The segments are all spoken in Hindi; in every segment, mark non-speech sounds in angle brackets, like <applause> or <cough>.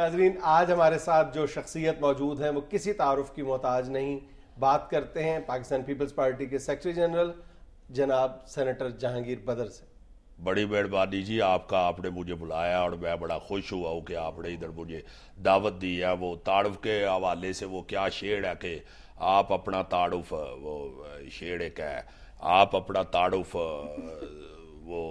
नाजरीन आज हमारे साथ जो शख्सियत मौजूद है वो किसी तारफ़ की मोहताज नहीं बात करते हैं पाकिस्तान पीपल्स पार्टी के सेक्रटरी जनरल जनाब सेनेटर जहांगीर बदर से बड़ी मेहरबानी जी आपका आपने मुझे बुलाया और मैं बड़ा खुश हुआ हूँ कि आपने इधर मुझे दावत दी है वो तारफ़ के हवाले से वो क्या शेड है कि आप अपना तारुफ वो शेड एक है आप अपना तारुफ वो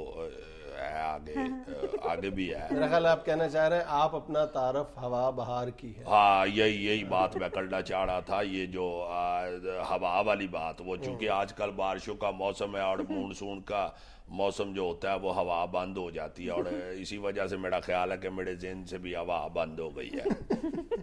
है आगे आगे भी है मेरा ख्याल आप कहना चाह रहे हैं आप अपना तारफ हवा बहार की है हाँ यही यही बात मैं करना चाह रहा था ये जो आ, हवा वाली बात वो चूंकि हम्म। आजकल बारिशों का मौसम है और मानसून का मौसम जो होता है वो हवा बंद हो जाती है और <laughs> इसी वजह से मेरा ख्याल है कि मेरे जेन से भी हवा बंद हो गई है <laughs>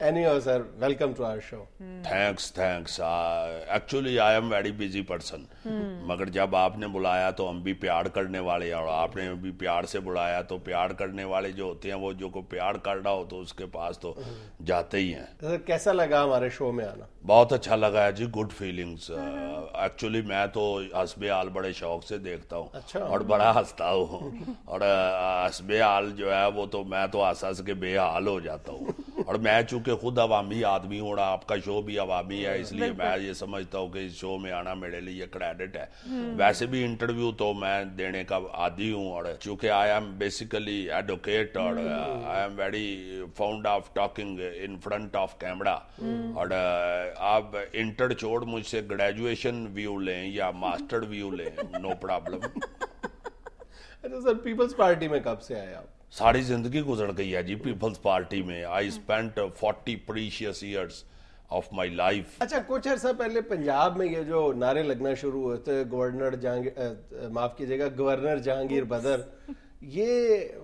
Anyhow, sir, welcome to our show. Hmm. Thanks, thanks. Uh, actually, I am very busy person. Hmm. मगर जब आपने बुलाया तो हम भी प्यार करने वाले और आपने भी प्यार से बुलाया तो प्यार करने वाले जो होते हैं वो जो को प्यार कर रहा हो तो उसके पास तो hmm. जाते ही हैं तो कैसा लगा हमारे शो में आना बहुत अच्छा लगा है जी गुड फीलिंग्स एक्चुअली मैं तो हसबे आल बड़े शौक से देखता हूँ अच्छा। और बड़ा हंसता हूँ <laughs> और uh, हसबे आल जो है वो तो मैं तो हंस हंस के बेहाल हो जाता हूँ <laughs> और मैं चूंकि खुद अवामी आदमी हूँ आपका शो भी अवामी है इसलिए मैं ये समझता हूँ कि इस शो में आना मेरे लिए क्रेडिट है हम्म। वैसे भी इंटरव्यू तो मैं देने का आदि हूँ और चूंकि आई एम बेसिकली एडवोकेट और I am very fond of talking in front of camera और आप इंटर छोड़ मुझसे ग्रेजुएशन व्यू लें या मास्टर व्यू लें नो प्रॉब्लम <laughs> अच्छा सर पीपल्स पार्टी में कब से आए आप सारी जिंदगी गुजर गई है जी पीपल्स पार्टी में I spent forty precious years of my life अच्छा कुछ अर्सा पहले पंजाब में ये जो नारे लगना शुरू हुए थे गवर्नर जहांगीर माफ कीजिएगा गवर्नर जहांगीर बदर ये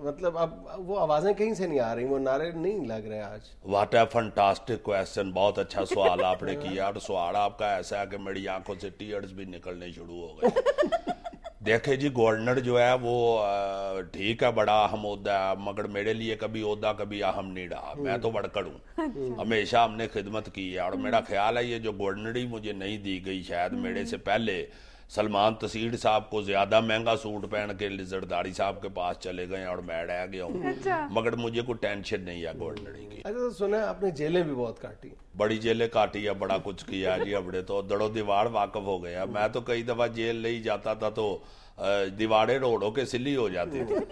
मतलब अब वो आवाजें कहीं से नहीं आ रही वो नारे नहीं लग रहे आज वाट ए फंटास्टिक क्वेश्चन बहुत अच्छा सवाल आपने <laughs> किया और सवाल आपका ऐसा है कि मेरी आंखों से टीयर्स भी निकलने शुरू हो गए <laughs> देखे जी गवर्नर जो है वो ठीक है बड़ा अहम उहदा है मगर मेरे लिए कभी उहदा कभी अहम नहीं रहा मैं तो वड़कड़ हूँ अच्छा। हम्म। हमेशा हमने खिदमत की है और मेरा ख्याल है ये जो गवर्नरी मुझे नहीं दी गई शायद मेरे से पहले सलमान तसीड साहब को ज्यादा महंगा सूट पहन के लिजरदारी साहब के पास चले गए और मैं रह गया हूँ अच्छा। मगर मुझे कोई टेंशन नहीं है लड़ी की अच्छा तो सुना आपने जेलें भी बहुत काटी बड़ी जेलें काटी है बड़ा कुछ किया जी हमने तो दड़ो दीवार वाकफ हो गया मैं तो कई दफा जेल ले जाता था तो दीवारे रोडो के सिली हो जाती थी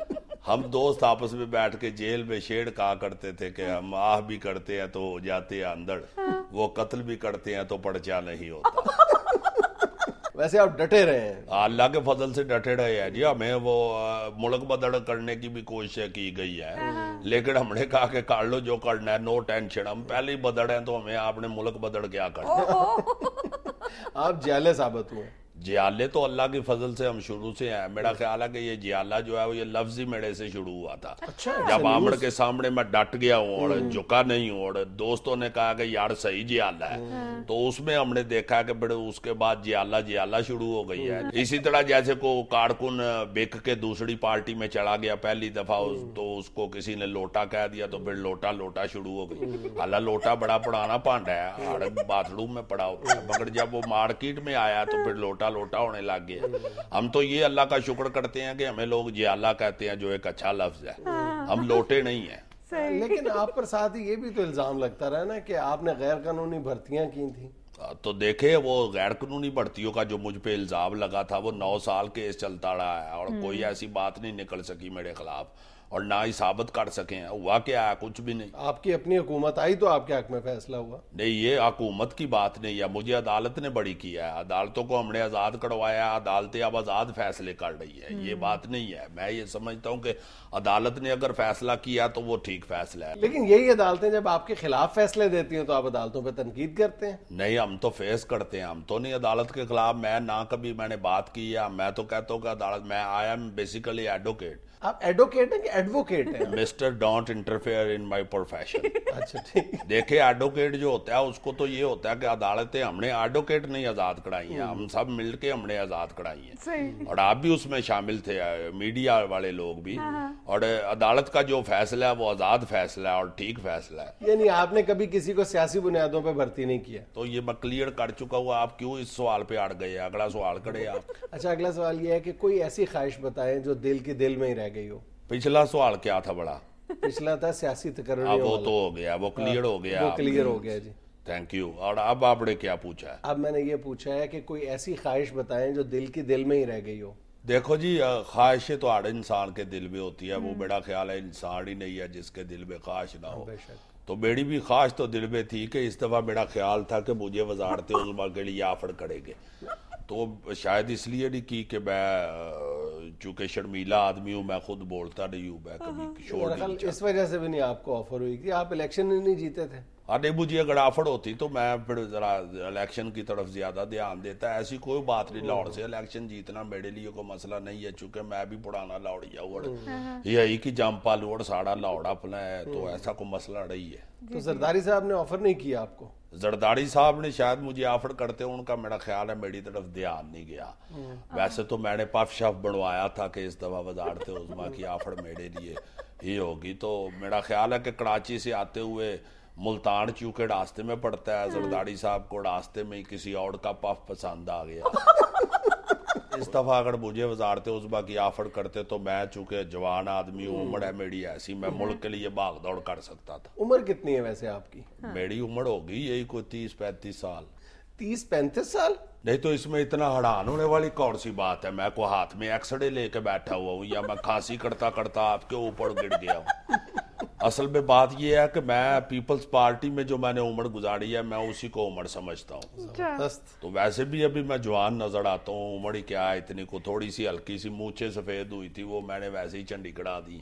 हम दोस्त आपस में बैठ के जेल में शेड़ कहा करते थे कि हम आह भी करते हैं तो जाते हैं अंदर हाँ। वो कत्ल भी करते हैं तो पड़चा नहीं होता वैसे आप डटे रहे हैं अल्लाह के फजल से डटे रहे हैं जी हमें वो मुलक बदड़ करने की भी कोशिश की गई है हाँ, हाँ। लेकिन हमने कहा कि कर लो जो करना है नो टेंशन हम पहले ही बदड़ हैं तो हमें आपने मुलक बदड़ क्या करना आप जैले साबित हुए जियाले तो अल्लाह की फजल से हम शुरू से हैं मेरा ख्याल है कि ये जियाला जो है वो ये लफ्ज ही मेरे से शुरू हुआ था अच्छा, जब आमड़ के सामने मैं डट गया हूँ और हम्म। झुका नहीं हूँ और दोस्तों ने कहा कि यार सही जियाला है हम्म। तो उसमें हमने देखा कि बड़े उसके बाद जियाला जियाला शुरू हो गई है हम्म। इसी तरह जैसे को कारकुन बेक के दूसरी पार्टी में चढ़ा गया पहली दफा तो उसको किसी ने लोटा कह दिया तो फिर लोटा लोटा शुरू हो गई हाला लोटा बड़ा पुराना पांडा है बाथरूम में पड़ा है मगर जब वो मार्केट में आया तो फिर लोटा आटा लोटा होने लग गया हम तो ये अल्लाह का शुक्र करते हैं कि हमें लोग ये अल्लाह कहते हैं जो एक अच्छा लफ्ज है हाँ। हम लोटे नहीं है लेकिन आप पर साथ ही ये भी तो इल्जाम लगता रहा ना कि आपने गैर कानूनी भर्तियां की थी हाँ, तो देखे वो गैर कानूनी भर्तियों का जो मुझ पे इल्जाम लगा था वो नौ साल केस चलता रहा है और हम्म। कोई ऐसी बात नहीं निकल सकी मेरे खिलाफ और ना साबित कर हैं हुआ क्या कुछ भी नहीं आपकी अपनी हुकूमत आई तो आपके हक में फैसला हुआ नहीं ये हुकूमत की बात नहीं है मुझे अदालत ने बड़ी किया है अदालतों को हमने आज़ाद करवाया अदालतें अब आज़ाद फैसले कर रही है ये हम्म। बात नहीं है मैं ये समझता हूँ कि अदालत ने अगर फैसला किया तो वो ठीक फैसला है लेकिन यही अदालतें जब आपके खिलाफ फैसले देती हैं तो आप अदालतों पर तनकीद करते हैं नहीं हम तो फेस करते हैं हम तो नहीं अदालत के खिलाफ मैं ना कभी मैंने बात की है मैं तो कहता हूँ कि अदालत मैं आई एम बेसिकली एडवोकेट आप एडवोकेट हैं कि एडवोकेट हैं mister don't interfere in my profession अच्छा ठीक देखिए एडवोकेट जो होता है उसको तो ये होता है कि अदालतें हमने एडवोकेट नहीं आजाद कराई हैं हम सब मिलके हमने आजाद कराई हैं और आप भी उसमें शामिल थे मीडिया वाले लोग भी हाँ, हाँ। और अदालत का जो फैसला है वो आजाद फैसला है और ठीक फैसला है यानी आपने कभी किसी को सियासी बुनियादों पर भर्ती नहीं किया तो ये मैं क्लियर कर चुका हुआ आप क्यों इस सवाल पे अड़ गए अगला सवाल खड़े आप अच्छा अगला सवाल ये है कि कोई ऐसी ख्वाहिश बताए जो दिल के दिल में ही रहे रह गई हो पिछला सवाल क्या था बड़ा पिछला था सियासी तकरण वो तो हो गया वो क्लियर हो हाँ, गया वो क्लियर हो गया जी थैंक यू और अब आपने क्या पूछा है अब मैंने ये पूछा है कि कोई ऐसी ख्वाहिश बताएं जो दिल की दिल में ही रह गई हो देखो जी ख्वाहिश तो हर इंसान के दिल में होती है वो हम्म। मेरा ख्याल है इंसान ही नहीं है जिसके दिल में ख्वाहिश ना हो हाँ, तो मेरी भी ख्वाहिश तो दिल में थी कि इस दफ़ा मेरा ख्याल था कि मुझे वजारत उजमा के लिए आफड़ करेंगे तो शायद इसलिए नहीं की कि मैं चूंकि शर्मीला आदमी हूँ मैं खुद बोलता नहीं हूँ मैं कभी हाँ, हाँ। शोर इस वजह से भी नहीं आपको ऑफर हुई थी आप इलेक्शन नहीं जीते थे हाँ नहीं मुझे अगर ऑफर होती तो मैं फिर जरा इलेक्शन की तरफ ज्यादा ध्यान देता ऐसी कोई बात नहीं लाहौर से इलेक्शन जीतना मेरे लिए कोई मसला नहीं है चूंकि मैं भी पुराना लाहौड़िया और हाँ, यही की जमपा लोड़ साड़ा लाहौड़ा अपना है तो हम्म। ऐसा कोई मसला नहीं है तो सरदारी साहब ने ऑफर नहीं किया आपको जरदारी साहब ने शायद मुझे ऑफर करते हो उनका मेरा ख्याल है मेरी तरफ ध्यान नहीं गया वैसे तो मैंने पफ शफ बनवाया था कि इस दफा से उजमा की ऑफर मेरे लिए ही होगी तो मेरा ख्याल है कि कराची से आते हुए मुल्तान चूके रास्ते में पड़ता है जरदारी साहब को रास्ते में ही किसी और का पफ पसंद आ गया इस दफा अगर मुझे वजारत उजमा की आफर करते तो मैं चूंकि जवान आदमी हूँ हम्म। उम्र है मेरी ऐसी मैं हम्म। मुल्क के लिए भाग दौड़ कर सकता था उम्र कितनी है वैसे आपकी हाँ। मेरी उम्र होगी यही कोई तीस पैंतीस साल तीस पैंतीस साल नहीं तो इसमें इतना हड़ान होने वाली कौन सी बात है मैं को हाथ में एक्सरे लेके बैठा हुआ हूँ या मैं खांसी करता करता आपके ऊपर गिर गया हूँ <laughs> असल में बात यह है कि मैं पीपल्स पार्टी में जो मैंने उम्र गुजारी है मैं उसी को उम्र समझता हूँ अच्छा। तो वैसे भी अभी मैं जवान नजर आता हूँ उम्र ही क्या इतनी को थोड़ी सी हल्की सी मूछे सफेद हुई थी वो मैंने वैसे ही चंडी कड़ा दी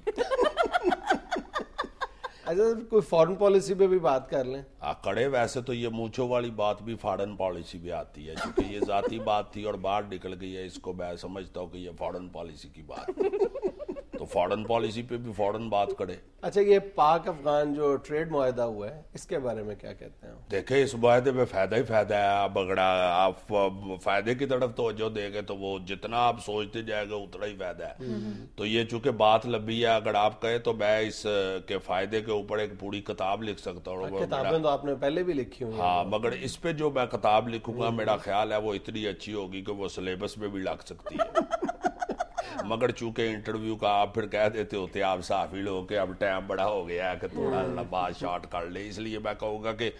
अच्छा कोई फॉरेन पॉलिसी पे भी बात कर लें आकड़े वैसे तो ये मूछो वाली बात भी फॉरेन पॉलिसी भी आती है क्योंकि ये जाती बात थी और बाहर निकल गई है इसको मैं समझता हूँ कि ये फॉरेन पॉलिसी की बात तो फॉरेन पॉलिसी पे भी फॉरेन बात करे अच्छा ये पाक अफगान जो ट्रेड मुहिदा हुआ है इसके बारे में क्या कहते हैं देखे इस मुहिदे में फायदा ही फायदा है आप बगड़ा आप फायदे की तरफ तो जो देंगे तो वो जितना आप सोचते जाएगा उतना ही फायदा है हम्म। तो ये चूंकि बात लंबी है अगर आप कहें तो मैं इस के फायदे के ऊपर एक पूरी किताब लिख सकता हूँ हाँ, किताबें तो आपने पहले भी लिखी हुई हाँ मगर इस पे जो मैं किताब लिखूंगा हम्म। मेरा ख्याल है वो इतनी अच्छी होगी कि वो सिलेबस में भी लग सकती है <laughs> मगर चूंकि इंटरव्यू का आप फिर कह देते होते आप साफी लोग के अब टाइम बड़ा हो गया है कि थोड़ा हम्म। लंबा शॉर्ट कर ले इसलिए मैं कहूँगा कि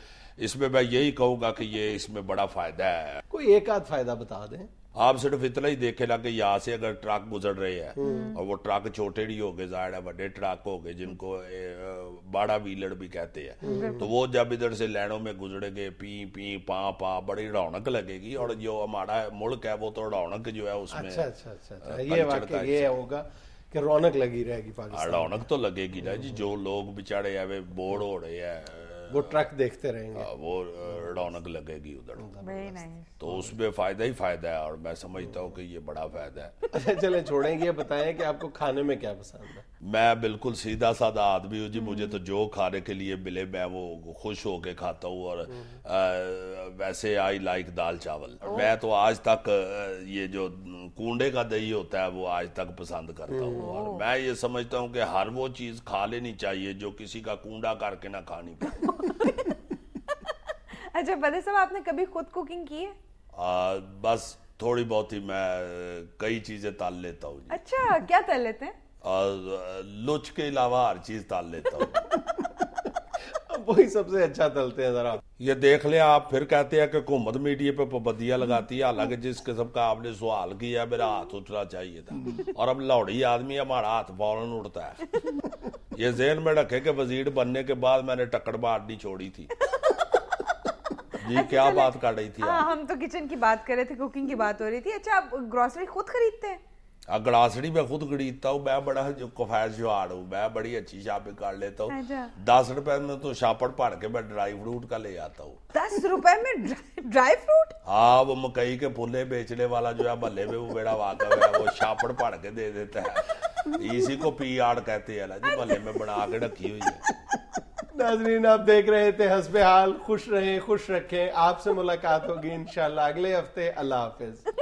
इसमें मैं यही कहूँगा कि ये इसमें बड़ा फायदा है कोई एक आध फायदा बता दें आप सिर्फ इतना ही देखे ला कि यहाँ से अगर ट्रक गुजर रहे हैं हम्म। और वो ट्रक छोटे नहीं हो गए जाहिर है बड़े ट्रक हो गए जिनको बाड़ा व्हीलर भी कहते हैं हम्म। तो वो जब इधर से लैंडो में गुजरेंगे पी पी पा पा बड़ी रौनक लगेगी और जो हमारा मुल्क है वो तो रौनक जो है उसमें अच्छा अच्छा अच्छा, अच्छा। ये ये होगा कि रौनक लगी रहेगी हाँ, रौनक तो लगेगी ना जी जो लोग बेचारे बोर हो रहे हैं वो ट्रक देखते रहेंगे आ, हाँ, वो रौनक लगेगी उधर तो उसमें फायदा ही फायदा है और मैं समझता हूँ कि ये बड़ा फायदा है अच्छा <laughs> चले छोड़ेंगे बताएं कि आपको खाने में क्या पसंद है मैं बिल्कुल सीधा साधा आदमी हूँ जी हम्म। मुझे तो जो खाने के लिए मिले मैं वो खुश होके खाता हूँ और आ, हम्म। वैसे आई लाइक दाल चावल मैं तो आज तक ये जो कूडे का दही होता है वो आज तक पसंद करता हूँ हम्म। और मैं ये समझता हूँ कि हर वो चीज़ खा लेनी चाहिए जो किसी का कूडा करके ना खानी पड़े <laughs> अच्छा बदे साहब आपने कभी खुद कुकिंग की है बस थोड़ी बहुत ही मैं कई चीज़ें ताल लेता हूँ अच्छा क्या ताल लेते हैं और के अलावा हर चीज डाल लेता हूँ <laughs> वही सबसे अच्छा तलते हैं जरा ये देख ले आप फिर कहते हैं कि हुकूमत मीडिया पे पाबंदियां लगाती है हालांकि जिस किस्म का आपने सवाल किया मेरा हाथ उठना चाहिए था और अब लौड़ी आदमी हमारा हाथ फौरन उठता है ये जेन में रखे के वजीर बनने के बाद मैंने टक्कर मारनी छोड़ी थी जी अच्छा, क्या बात कर रही थी हाँ, हम तो किचन की बात कर रहे थे कुकिंग की बात हो रही थी अच्छा आप ग्रोसरी खुद खरीदते हैं गड़ासड़ी मैं खुद खरीदता हूँ मैं बड़ा जो कफायर शुहार हूँ मैं बड़ी अच्छी शॉपिंग कर लेता हूँ अच्छा। दस रुपए में तो शापड़ पाड़ के मैं ड्राई फ्रूट का ले आता हूँ दस रुपए में ड्राई फ्रूट हाँ वो मकई के फूले बेचने वाला जो है बल्ले में वो मेरा वादा है वो शापड़ पाड़ के दे देता है इसी को पी आर कहते हैं ना जी बल्ले में बना के रखी हुई है नाजरीन आप देख रहे थे हसबे हाल खुश रहें खुश रखें आपसे मुलाकात होगी इंशाल्लाह अगले हफ्ते अल्लाह हाफिज़